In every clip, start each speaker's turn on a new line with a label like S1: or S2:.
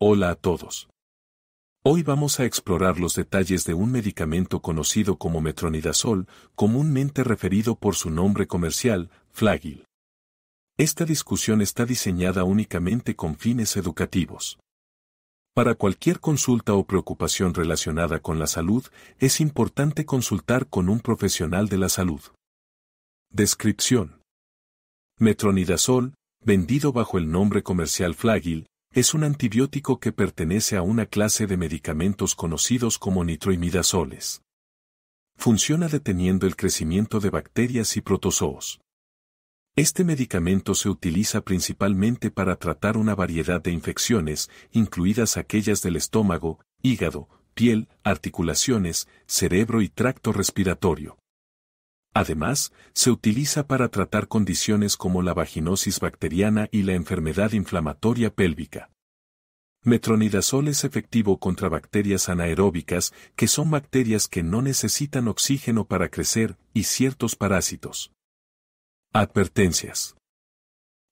S1: Hola a todos. Hoy vamos a explorar los detalles de un medicamento conocido como metronidazol, comúnmente referido por su nombre comercial, Flagil. Esta discusión está diseñada únicamente con fines educativos. Para cualquier consulta o preocupación relacionada con la salud, es importante consultar con un profesional de la salud. Descripción. Metronidazol, vendido bajo el nombre comercial Flagil, es un antibiótico que pertenece a una clase de medicamentos conocidos como nitroimidazoles. Funciona deteniendo el crecimiento de bacterias y protozoos. Este medicamento se utiliza principalmente para tratar una variedad de infecciones, incluidas aquellas del estómago, hígado, piel, articulaciones, cerebro y tracto respiratorio. Además, se utiliza para tratar condiciones como la vaginosis bacteriana y la enfermedad inflamatoria pélvica. Metronidazol es efectivo contra bacterias anaeróbicas, que son bacterias que no necesitan oxígeno para crecer, y ciertos parásitos. Advertencias.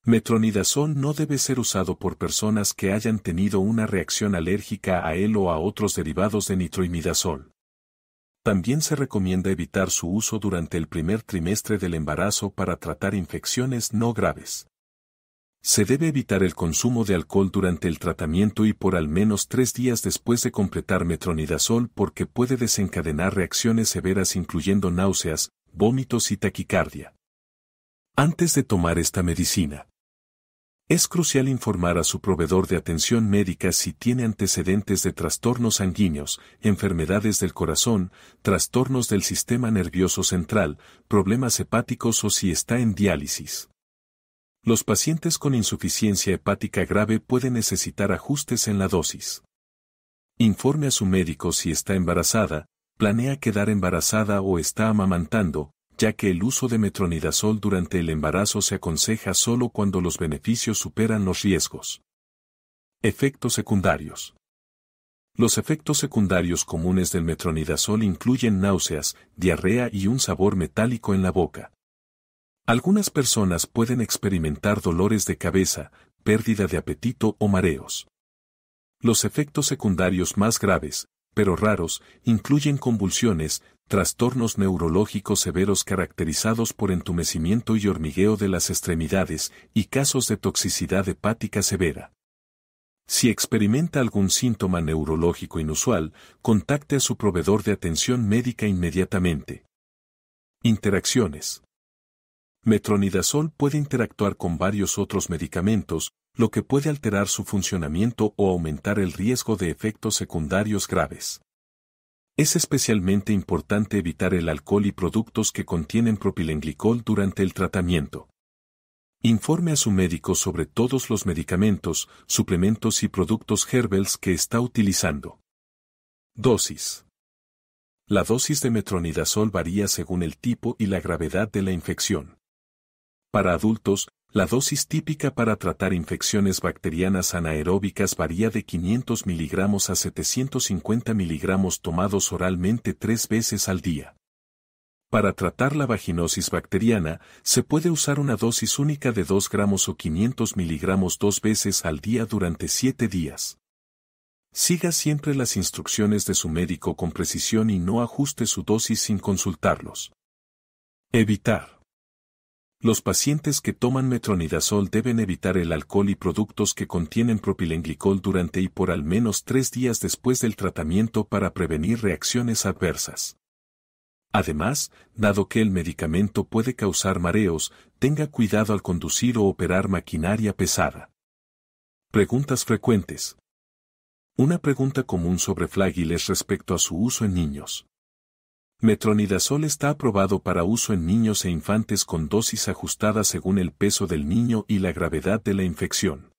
S1: Metronidazol no debe ser usado por personas que hayan tenido una reacción alérgica a él o a otros derivados de nitroimidazol. También se recomienda evitar su uso durante el primer trimestre del embarazo para tratar infecciones no graves. Se debe evitar el consumo de alcohol durante el tratamiento y por al menos tres días después de completar metronidazol porque puede desencadenar reacciones severas incluyendo náuseas, vómitos y taquicardia. Antes de tomar esta medicina, es crucial informar a su proveedor de atención médica si tiene antecedentes de trastornos sanguíneos, enfermedades del corazón, trastornos del sistema nervioso central, problemas hepáticos o si está en diálisis. Los pacientes con insuficiencia hepática grave pueden necesitar ajustes en la dosis. Informe a su médico si está embarazada, planea quedar embarazada o está amamantando, ya que el uso de metronidazol durante el embarazo se aconseja solo cuando los beneficios superan los riesgos. Efectos secundarios. Los efectos secundarios comunes del metronidazol incluyen náuseas, diarrea y un sabor metálico en la boca. Algunas personas pueden experimentar dolores de cabeza, pérdida de apetito o mareos. Los efectos secundarios más graves, pero raros, incluyen convulsiones, trastornos neurológicos severos caracterizados por entumecimiento y hormigueo de las extremidades y casos de toxicidad hepática severa. Si experimenta algún síntoma neurológico inusual, contacte a su proveedor de atención médica inmediatamente. Interacciones metronidazol puede interactuar con varios otros medicamentos, lo que puede alterar su funcionamiento o aumentar el riesgo de efectos secundarios graves. Es especialmente importante evitar el alcohol y productos que contienen propilenglicol durante el tratamiento. Informe a su médico sobre todos los medicamentos, suplementos y productos Herbels que está utilizando. Dosis. La dosis de metronidazol varía según el tipo y la gravedad de la infección. Para adultos, la dosis típica para tratar infecciones bacterianas anaeróbicas varía de 500 miligramos a 750 miligramos tomados oralmente tres veces al día. Para tratar la vaginosis bacteriana, se puede usar una dosis única de 2 gramos o 500 miligramos dos veces al día durante 7 días. Siga siempre las instrucciones de su médico con precisión y no ajuste su dosis sin consultarlos. Evitar. Los pacientes que toman metronidazol deben evitar el alcohol y productos que contienen propilenglicol durante y por al menos tres días después del tratamiento para prevenir reacciones adversas. Además, dado que el medicamento puede causar mareos, tenga cuidado al conducir o operar maquinaria pesada. Preguntas frecuentes. Una pregunta común sobre flágiles es respecto a su uso en niños. Metronidazol está aprobado para uso en niños e infantes con dosis ajustada según el peso del niño y la gravedad de la infección.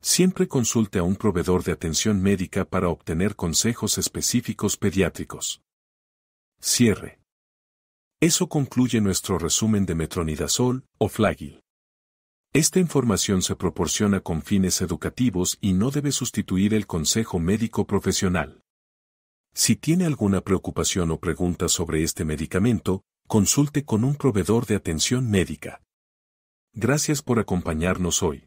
S1: Siempre consulte a un proveedor de atención médica para obtener consejos específicos pediátricos. Cierre. Eso concluye nuestro resumen de metronidazol o flagil. Esta información se proporciona con fines educativos y no debe sustituir el consejo médico profesional. Si tiene alguna preocupación o pregunta sobre este medicamento, consulte con un proveedor de atención médica. Gracias por acompañarnos hoy.